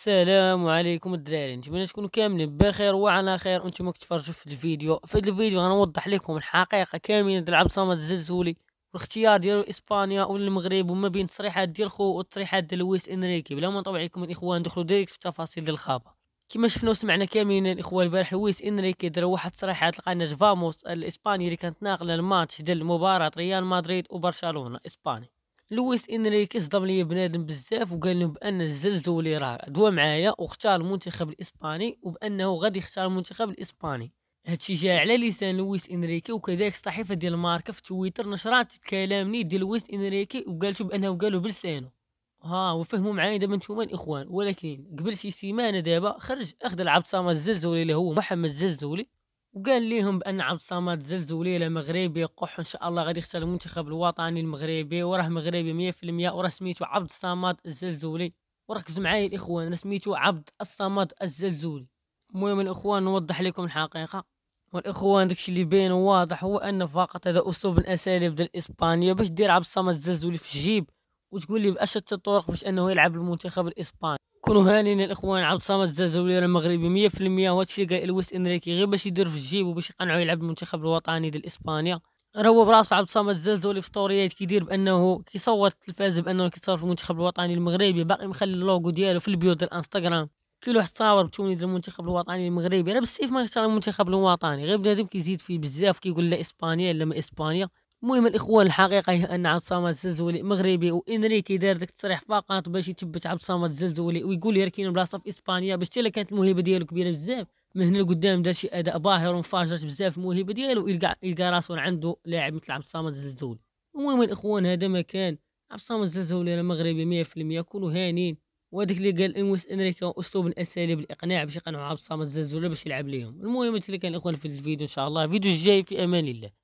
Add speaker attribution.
Speaker 1: السلام عليكم الدراري نتمنى تكونوا كاملين بخير وعلى خير وانتم كتفرجوا في الفيديو في هذا الفيديو غنوضح لكم الحقيقه كامله ديال عبد الصمد الزلزولي والاختيار ديالو اسبانيا ولا المغرب وما بين التصريحات ديال خو والتصريحات ديال لويس انريكي بلا ما نطول عليكم الاخوان دخلوا ديريكت في التفاصيل ديال الخبر كما شفنا وسمعنا كاملين الاخوان البارح لويس انريكي دار واحد التصريحات لقناه فاموس الاسباني اللي كانت ناقله الماتش ديال مباراه ريال مدريد وبرشلونه اسباني لويس انريكي صدم ليا بنادم بزاف وقال لهم بان الزلزولي راه دوا معايا واختار المنتخب الاسباني وبانه غادي يختار المنتخب الاسباني هادشي جا على لسان لويس انريكي وكذلك الصحيفه ديال ماركا في تويتر نشرات كلام ني ديال لويس انريكي وقالتو بانه قالو بلسانو ها وفهموا معايا دابا نتوما الاخوان ولكن قبل شي سيمانه دابا خرج اخذ العبد صامد الزلزولي اللي هو محمد الزلزولي وقال ليهم بان عبد الصمد زلزوليله مغربي قح ان شاء الله غادي يختار المنتخب الوطني المغربي وراه مغربي 100% وراه سميتو عبد الصمد الزلزولي وركزوا معايا الاخوان انا سميتو عبد الصمد الزلزولي المهم الاخوان نوضح لكم الحقيقه والاخوان داكشي اللي باين واضح هو ان فقط هذا اسلوب من اساليب ديال اسبانيا باش دير عبد الصمد الزلزولي في الجيب وتقول لي باشد الطرق باش انه يلعب المنتخب الاسباني كونوا هانين الاخوان عبد الصمد الزازولي المغربي 100% وهادشي اللي قال لويس انريكي غير باش يدير في الجيب وباش يقنعو يلعب المنتخب الوطني ديال اسبانيا روى براسو عبد الصمد الزازولي في ستوريات كيدير بانه كيصور التلفاز بانه كيصور في المنتخب الوطني المغربي باقي مخلي اللوغو ديالو في البيوت ديال الانستغرام كي واحد صاور بتوني ديال المنتخب الوطني المغربي راه بالسيف ما يختار المنتخب الوطني غير بنادم كيزيد فيه بزاف كيقول لا اسبانيا لا ما اسبانيا المهم الاخوان الحقيقه هي ان عبد الصمد الزلزولي مغربي وانريكي دار داك التصريح فقط باش يثبت عبد الصمد الزلزولي ويقول لي راه كاين بلاصه في اسبانيا باش تيلا كانت الموهبه ديالو كبيره بزاف من هنا لقدام دار شي اداء باهر وانفجرت بزاف الموهبه ديالو يلقى يلقى راسو عنده لاعب مثل عبد الصمد الزلزولي المهم الاخوان هذا ما كان عبد الصمد الزلزولي راه مغربي 100% كونوا هانين وهذاك اللي قال انويس انريكا اسلوب من اساليب الاقناع باش يقنعوا عبد الصمد الزلزولي باش يلعب ليهم المهم هادشي اللي كان الاخوان في الفيديو ان شاء الله الفيديو الجاي في امان الله